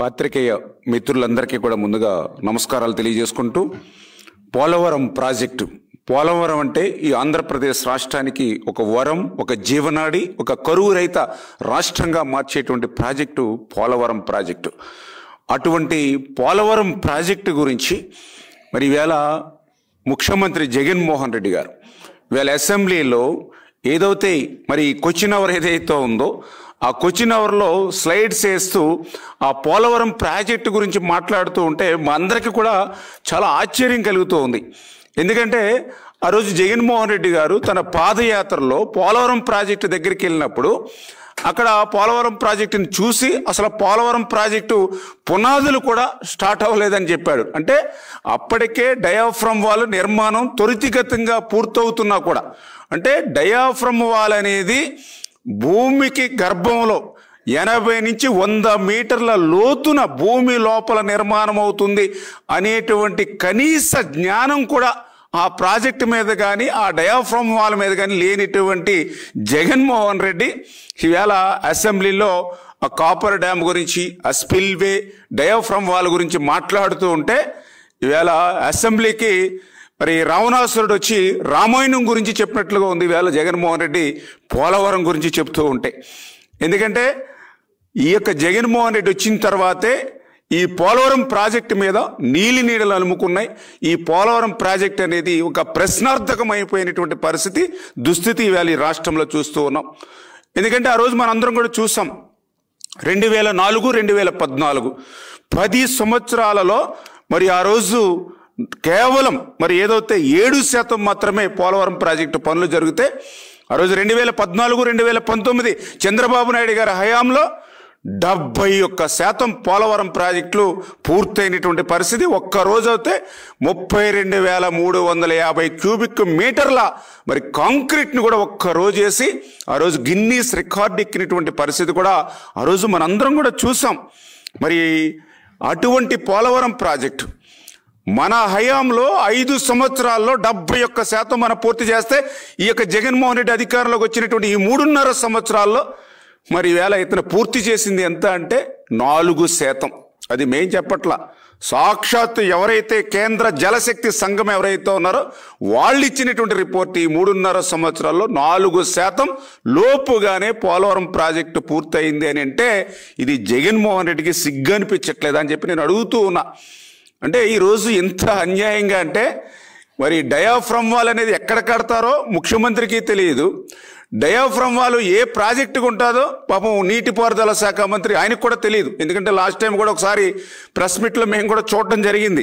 పాత్రికేయ మిత్రులందరికీ కూడా ముందుగా నమస్కారాలు తెలియజేసుకుంటూ పోలవరం ప్రాజెక్టు పోలవరం అంటే ఈ ఆంధ్రప్రదేశ్ రాష్ట్రానికి ఒక వరం ఒక జీవనాడి ఒక కరువు రహిత రాష్ట్రంగా మార్చేటువంటి ప్రాజెక్టు పోలవరం ప్రాజెక్టు అటువంటి పోలవరం ప్రాజెక్టు గురించి మరి వేళ ముఖ్యమంత్రి జగన్మోహన్ రెడ్డి గారు వేళ అసెంబ్లీలో ఏదైతే మరి కొచ్చినవర్ ఏదైతే ఉందో ఆ క్వశ్చన్ అవర్లో స్లైడ్స్ వేస్తూ ఆ పోలవరం ప్రాజెక్టు గురించి మాట్లాడుతూ ఉంటే మా అందరికీ కూడా చాలా ఆశ్చర్యం కలుగుతూ ఉంది ఎందుకంటే ఆ రోజు జగన్మోహన్ రెడ్డి గారు తన పాదయాత్రలో పోలవరం ప్రాజెక్టు దగ్గరికి వెళ్ళినప్పుడు అక్కడ పోలవరం ప్రాజెక్టుని చూసి అసలు పోలవరం ప్రాజెక్టు పునాదులు కూడా స్టార్ట్ అవ్వలేదని చెప్పాడు అంటే అప్పటికే డయాఫ్రమ్ వాల్ నిర్మాణం త్వరితగతంగా పూర్తవుతున్నా కూడా అంటే డయాఫ్రమ్ వాల్ అనేది భూమికి గర్భంలో ఎనభై నుంచి వంద మీటర్ల లోతున భూమి లోపల నిర్మాణం అవుతుంది అనేటువంటి కనీస జ్ఞానం కూడా ఆ ప్రాజెక్ట్ మీద కానీ ఆ డయాఫ్రమ్ వాల్ మీద కానీ లేనిటువంటి జగన్మోహన్ రెడ్డి ఈవేళ అసెంబ్లీలో ఆ కాపర్ డ్యామ్ గురించి ఆ స్పిల్వే డయాఫ్రమ్ వాల్ గురించి మాట్లాడుతూ ఉంటే ఈవేళ అసెంబ్లీకి మరి రావణాసురుడు వచ్చి రామాయణం గురించి చెప్పినట్లుగా ఉంది వేళ జగన్మోహన్ రెడ్డి పోలవరం గురించి చెప్తూ ఉంటే ఎందుకంటే ఈ యొక్క జగన్మోహన్ రెడ్డి వచ్చిన తర్వాతే ఈ పోలవరం ప్రాజెక్టు మీద నీలి నీడలు అలుముకున్నాయి ఈ పోలవరం ప్రాజెక్ట్ అనేది ఒక ప్రశ్నార్థకమైపోయినటువంటి పరిస్థితి దుస్థితి వ్యాలీ రాష్ట్రంలో చూస్తూ ఉన్నాం ఎందుకంటే ఆ రోజు మనందరం కూడా చూసాం రెండు వేల నాలుగు రెండు వేల పద్నాలుగు పది సంవత్సరాలలో మరి ఆ రోజు కేవలం మరి ఏదైతే ఏడు శాతం మాత్రమే పోలవరం ప్రాజెక్టు పనులు జరిగితే ఆ రోజు రెండు వేల పద్నాలుగు రెండు వేల పంతొమ్మిది చంద్రబాబు నాయుడు గారి హయాంలో డెబ్బై ఒక్క శాతం పోలవరం ప్రాజెక్టులు పూర్తయినటువంటి పరిస్థితి ఒక్క రోజైతే ముప్పై రెండు వేల మూడు వందల యాభై క్యూబిక్ మీటర్ల మరి కాంక్రీట్ని కూడా ఒక్క రోజు వేసి ఆ రోజు గిన్నీస్ రికార్డు ఎక్కినటువంటి పరిస్థితి కూడా ఆ రోజు మనందరం కూడా చూసాం మరి అటువంటి పోలవరం ప్రాజెక్టు మన హయాంలో ఐదు సంవత్సరాల్లో డెబ్బై ఒక్క శాతం మనం పూర్తి చేస్తే ఈ యొక్క జగన్మోహన్ రెడ్డి అధికారంలోకి వచ్చినటువంటి ఈ మూడున్నర సంవత్సరాల్లో మరి వేళ ఇతను పూర్తి చేసింది ఎంత అంటే నాలుగు శాతం అది మేం చెప్పట్లా సాక్షాత్తు ఎవరైతే కేంద్ర జలశక్తి సంఘం ఎవరైతే ఉన్నారో వాళ్ళు ఇచ్చినటువంటి రిపోర్ట్ ఈ మూడున్నర సంవత్సరాల్లో నాలుగు శాతం లోపుగానే పోలవరం ప్రాజెక్టు పూర్తయింది అని అంటే ఇది జగన్మోహన్ రెడ్డికి సిగ్గు అనిపించట్లేదు అని చెప్పి నేను అడుగుతూ ఉన్నా అంటే ఈరోజు ఎంత అన్యాయంగా అంటే మరి డయాఫ్రమ్ వాల్ అనేది ఎక్కడ కడతారో ముఖ్యమంత్రికి తెలియదు డయాఫ్రమ్ వాళ్ళు ఏ ప్రాజెక్టు ఉంటుందో పాపం నీటిపారుదల శాఖ మంత్రి ఆయనకు కూడా తెలియదు ఎందుకంటే లాస్ట్ టైం కూడా ఒకసారి ప్రెస్ మీట్లో మేము కూడా చూడటం జరిగింది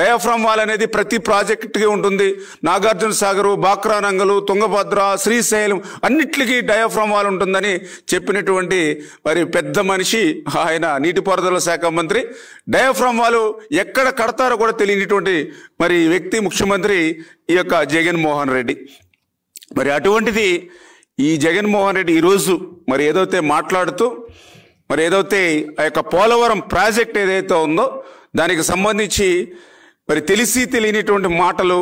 డయాఫ్రమ్ వాల్ అనేది ప్రతి ప్రాజెక్టుకి ఉంటుంది నాగార్జున బాక్రా బాక్రానంగలు తుంగభద్ర శ్రీశైలం అన్నిటికీ డయాఫ్రమ్ వాల్ ఉంటుందని చెప్పినటువంటి మరి పెద్ద మనిషి ఆయన నీటిపారుదల శాఖ మంత్రి డయాఫ్రమ్ వాళ్ళు ఎక్కడ కడతారో కూడా తెలియనిటువంటి మరి వ్యక్తి ముఖ్యమంత్రి ఈ యొక్క జగన్మోహన్ రెడ్డి మరి అటువంటిది ఈ జగన్మోహన్ రెడ్డి ఈరోజు మరి ఏదైతే మాట్లాడుతూ మరి ఏదైతే ఆ యొక్క పోలవరం ప్రాజెక్ట్ ఏదైతే ఉందో దానికి సంబంధించి మరి తెలిసి తెలియనిటువంటి మాటలు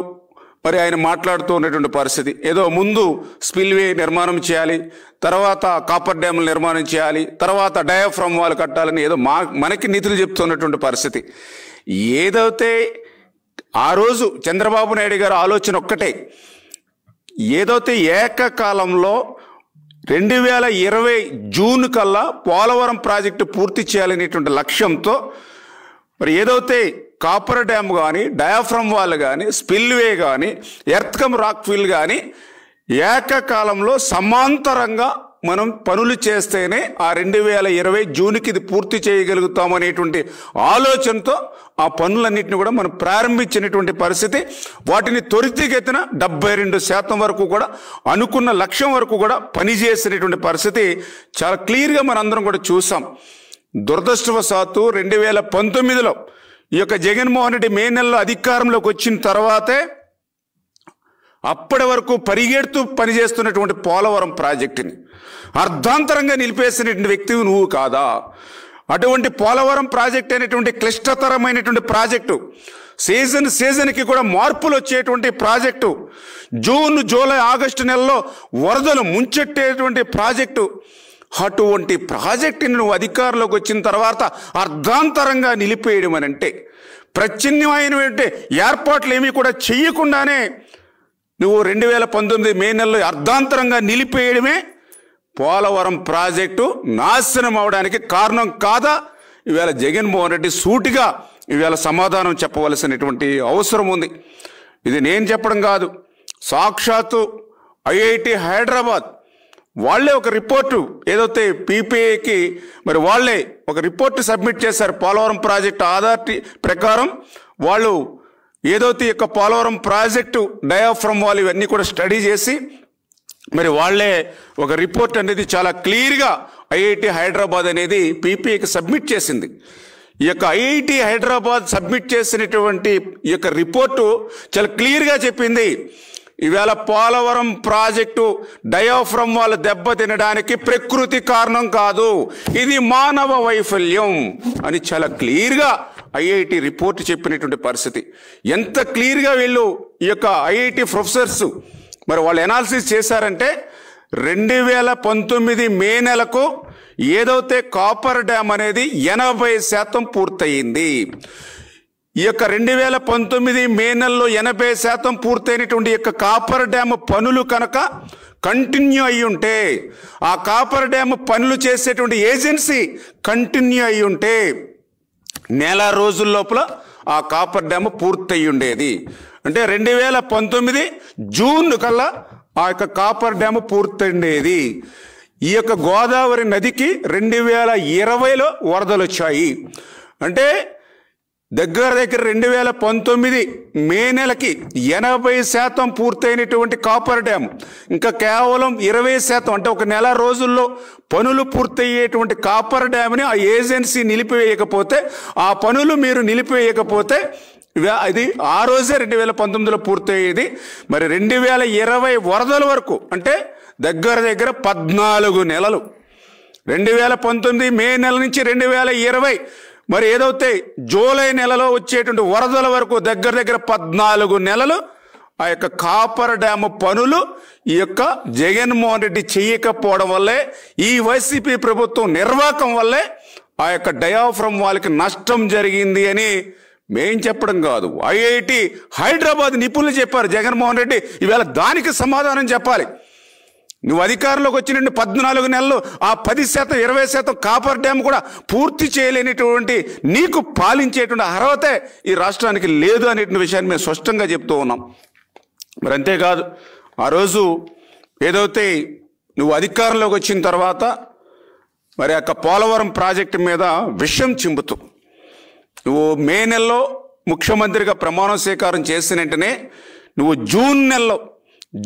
మరి ఆయన మాట్లాడుతూ ఉన్నటువంటి పరిస్థితి ఏదో ముందు స్పిల్వే నిర్మాణం చేయాలి తర్వాత కాపర్ డ్యాములు నిర్మాణం చేయాలి తర్వాత డయాఫ్రమ్ వాళ్ళు కట్టాలని ఏదో మా మనకి నిధులు చెప్తున్నటువంటి పరిస్థితి ఏదైతే ఆ రోజు చంద్రబాబు నాయుడు గారు ఆలోచన ఒక్కటే ఏదైతే ఏకకాలంలో రెండు వేల ఇరవై జూన్ కల్లా పోలవరం ప్రాజెక్టు పూర్తి చేయాలనేటువంటి లక్ష్యంతో మరి ఏదైతే కాపర్ డ్యామ్ కానీ డయాఫ్రమ్ వాల్ కానీ స్పిల్వే కానీ ఎర్త్కమ్ రాక్ ఫిల్ కానీ ఏకకాలంలో సమాంతరంగా మనం పనులు చేస్తేనే ఆ రెండు వేల ఇరవై జూన్కి ఇది పూర్తి చేయగలుగుతాం అనేటువంటి ఆలోచనతో ఆ పనులన్నింటిని కూడా మనం ప్రారంభించినటువంటి పరిస్థితి వాటిని త్వరితగతిన డెబ్బై రెండు శాతం వరకు కూడా అనుకున్న లక్ష్యం వరకు కూడా పనిచేసినటువంటి పరిస్థితి చాలా క్లియర్గా మనందరం కూడా చూసాం దురదృష్టవశాత్తు రెండు వేల పంతొమ్మిదిలో ఈ యొక్క జగన్మోహన్ రెడ్డి మే నెలలో అధికారంలోకి వచ్చిన తర్వాతే అప్పటి వరకు పరిగెడుతూ పనిచేస్తున్నటువంటి పోలవరం ప్రాజెక్టుని అర్ధాంతరంగా నిలిపేసినటువంటి వ్యక్తివి నువ్వు కాదా అటువంటి పోలవరం ప్రాజెక్ట్ అనేటువంటి క్లిష్టతరమైనటువంటి ప్రాజెక్టు సీజన్ సీజన్కి కూడా మార్పులు వచ్చేటువంటి ప్రాజెక్టు జూన్ జూలై ఆగస్టు నెలలో వరదలు ముంచెట్టేటువంటి ప్రాజెక్టు అటువంటి ప్రాజెక్టుని నువ్వు అధికారంలోకి వచ్చిన తర్వాత అర్ధాంతరంగా నిలిపేయడం అని అంటే ప్రత్యన్యమైనటువంటి ఏర్పాట్లు ఏమీ కూడా చేయకుండానే నువ్వు రెండు వేల పంతొమ్మిది మే నెలలో అర్ధాంతరంగా నిలిపేయడమే పోలవరం ప్రాజెక్టు నాశనం అవడానికి కారణం కాదా ఈవేళ జగన్మోహన్ రెడ్డి సూటిగా ఈవేళ సమాధానం చెప్పవలసినటువంటి అవసరం ఉంది ఇది నేను చెప్పడం కాదు సాక్షాత్తు ఐఐటి హైదరాబాద్ వాళ్లే ఒక రిపోర్టు ఏదైతే పీపీఐకి మరి వాళ్లే ఒక రిపోర్టు సబ్మిట్ చేశారు పోలవరం ప్రాజెక్టు ఆధార్ ప్రకారం వాళ్ళు ఏదోతి యొక్క పోలవరం ప్రాజెక్టు డయాఫ్రమ్ వాళ్ళు ఇవన్నీ కూడా స్టడీ చేసి మరి వాళ్లే ఒక రిపోర్ట్ అనేది చాలా క్లియర్గా ఐఐటి హైదరాబాద్ అనేది పీపీఐకి సబ్మిట్ చేసింది ఈ యొక్క ఐఐటి హైదరాబాద్ సబ్మిట్ చేసినటువంటి ఈ యొక్క రిపోర్టు చాలా క్లియర్గా చెప్పింది ఈవేళ పోలవరం ప్రాజెక్టు డయాఫ్రమ్ వాళ్ళు దెబ్బతినడానికి ప్రకృతి కారణం కాదు ఇది మానవ వైఫల్యం అని చాలా క్లియర్గా ఐఐటి రిపోర్ట్ చెప్పినటువంటి పరిస్థితి ఎంత క్లియర్గా వీళ్ళు ఈ యొక్క ఐఐటి ప్రొఫెసర్స్ మరి వాళ్ళు ఎనాలిసిస్ చేశారంటే రెండు వేల పంతొమ్మిది మే నెలకు ఏదైతే కాపర్ డ్యామ్ అనేది ఎనభై శాతం పూర్తయింది ఈ యొక్క రెండు వేల పంతొమ్మిది మే నెలలో ఎనభై శాతం పూర్తయినటువంటి యొక్క కాపర్ డ్యామ్ పనులు కనుక కంటిన్యూ అయి ఉంటే ఆ కాపర్ డ్యామ్ పనులు చేసేటువంటి ఏజెన్సీ కంటిన్యూ అయి ఉంటే నెల రోజుల లోపల ఆ కాపర్ డ్యామ్ పూర్తయి ఉండేది అంటే రెండు వేల పంతొమ్మిది జూన్ కల్లా ఆ యొక్క కాపర్ డ్యామ్ పూర్తయిండేది ఈ యొక్క గోదావరి నదికి రెండు వేల ఇరవైలో వరదలు వచ్చాయి అంటే దగ్గర దగ్గర రెండు వేల పంతొమ్మిది మే నెలకి ఎనభై శాతం పూర్తయినటువంటి కాపర్ డ్యామ్ ఇంకా కేవలం ఇరవై శాతం అంటే ఒక నెల రోజుల్లో పనులు పూర్తయ్యేటువంటి కాపర్ డ్యామ్ని ఆ ఏజెన్సీ నిలిపివేయకపోతే ఆ పనులు మీరు నిలిపివేయకపోతే అది ఆ రోజే రెండు వేల పంతొమ్మిదిలో పూర్తయ్యేది మరి రెండు వేల ఇరవై వరదల వరకు అంటే దగ్గర దగ్గర పద్నాలుగు నెలలు రెండు వేల పంతొమ్మిది మే నెల నుంచి రెండు వేల ఇరవై మరి ఏదైతే జూలై నెలలో వచ్చేటువంటి వరదల వరకు దగ్గర దగ్గర పద్నాలుగు నెలలు ఆ యొక్క కాపర్ డ్యాము పనులు ఈ యొక్క జగన్మోహన్ రెడ్డి చేయకపోవడం వల్లే ఈ వైసీపీ ప్రభుత్వం నిర్వాహకం వల్లే ఆ యొక్క డయాఫ్రమ్ వాళ్ళకి నష్టం జరిగింది అని మేం చెప్పడం కాదు ఐఐటి హైదరాబాద్ నిపుణులు చెప్పారు జగన్మోహన్ రెడ్డి ఈవేళ దానికి సమాధానం చెప్పాలి నువ్వు అధికారంలోకి వచ్చిన పద్నాలుగు నెలలు ఆ పది శాతం ఇరవై శాతం కాపర్ డ్యామ్ కూడా పూర్తి చేయలేనిటువంటి నీకు పాలించేటువంటి అర్హతే ఈ రాష్ట్రానికి లేదు అనేటువంటి విషయాన్ని మేము స్పష్టంగా చెప్తూ ఉన్నాం మరి అంతేకాదు ఆ రోజు ఏదైతే నువ్వు అధికారంలోకి వచ్చిన తర్వాత మరి యొక్క పోలవరం ప్రాజెక్టు మీద విషయం చింపుతూ నువ్వు మే నెలలో ముఖ్యమంత్రిగా ప్రమాణ స్వీకారం చేసిన వెంటనే నువ్వు జూన్ నెలలో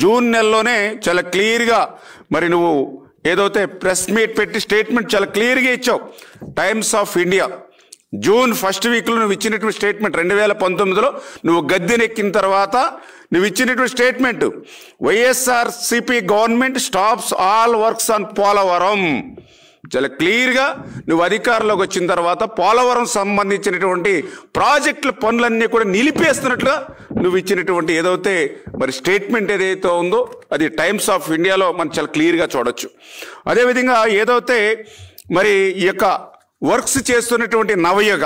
జూన్ నెలలోనే చాలా క్లియర్గా మరి నువ్వు ఏదైతే ప్రెస్ మీట్ పెట్టి స్టేట్మెంట్ చాలా క్లియర్గా ఇచ్చావు Times of India June first వీక్లో నువ్వు ఇచ్చినటువంటి స్టేట్మెంట్ రెండు వేల పంతొమ్మిదిలో నువ్వు గద్దెనెక్కిన తర్వాత నువ్వు ఇచ్చినటువంటి statement YSRCP government stops all works on Polavaram చాలా క్లియర్గా నువ్వు అధికారంలోకి వచ్చిన తర్వాత పోలవరం సంబంధించినటువంటి ప్రాజెక్టుల పనులన్నీ కూడా నిలిపేస్తున్నట్లుగా నువ్వు ఇచ్చినటువంటి ఏదైతే మరి స్టేట్మెంట్ ఏదైతే ఉందో అది టైమ్స్ ఆఫ్ ఇండియాలో మనం చాలా క్లియర్గా చూడొచ్చు అదేవిధంగా ఏదైతే మరి ఈ యొక్క వర్క్స్ చేస్తున్నటువంటి నవయుగ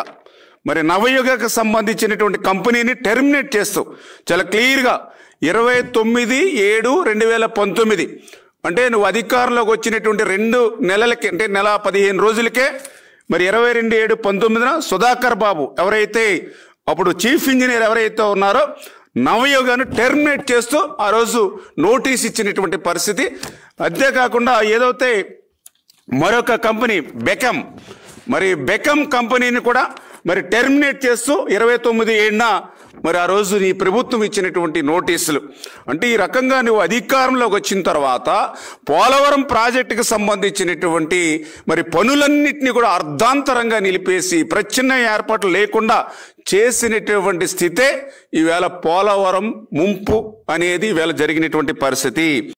మరి నవయుగకు సంబంధించినటువంటి కంపెనీని టెర్మినేట్ చేస్తూ చాలా క్లియర్గా ఇరవై తొమ్మిది ఏడు రెండు వేల పంతొమ్మిది అంటే నువ్వు అధికారంలోకి వచ్చినటువంటి రెండు నెలలకి అంటే నెల పదిహేను రోజులకే మరి ఇరవై రెండు ఏడు పంతొమ్మిదిన సుధాకర్ బాబు ఎవరైతే అప్పుడు చీఫ్ ఇంజనీర్ ఎవరైతే ఉన్నారో నవయోగాను టెర్మినేట్ చేస్తూ ఆ రోజు నోటీస్ ఇచ్చినటువంటి పరిస్థితి అంతేకాకుండా ఏదైతే మరొక కంపెనీ బెకమ్ మరి బెకమ్ కంపెనీని కూడా మరి టెర్మినేట్ చేస్తూ ఇరవై తొమ్మిది ఏడున మరి ఆ రోజు నీ ప్రభుత్వం ఇచ్చినటువంటి నోటీసులు అంటే ఈ రకంగా నువ్వు అధికారంలోకి వచ్చిన తర్వాత పోలవరం ప్రాజెక్టుకు సంబంధించినటువంటి మరి పనులన్నింటినీ కూడా అర్ధాంతరంగా నిలిపేసి ప్రచ్ఛిన్న ఏర్పాట్లు లేకుండా చేసినటువంటి స్థితే ఈవేళ పోలవరం ముంపు అనేది ఈవేళ జరిగినటువంటి పరిస్థితి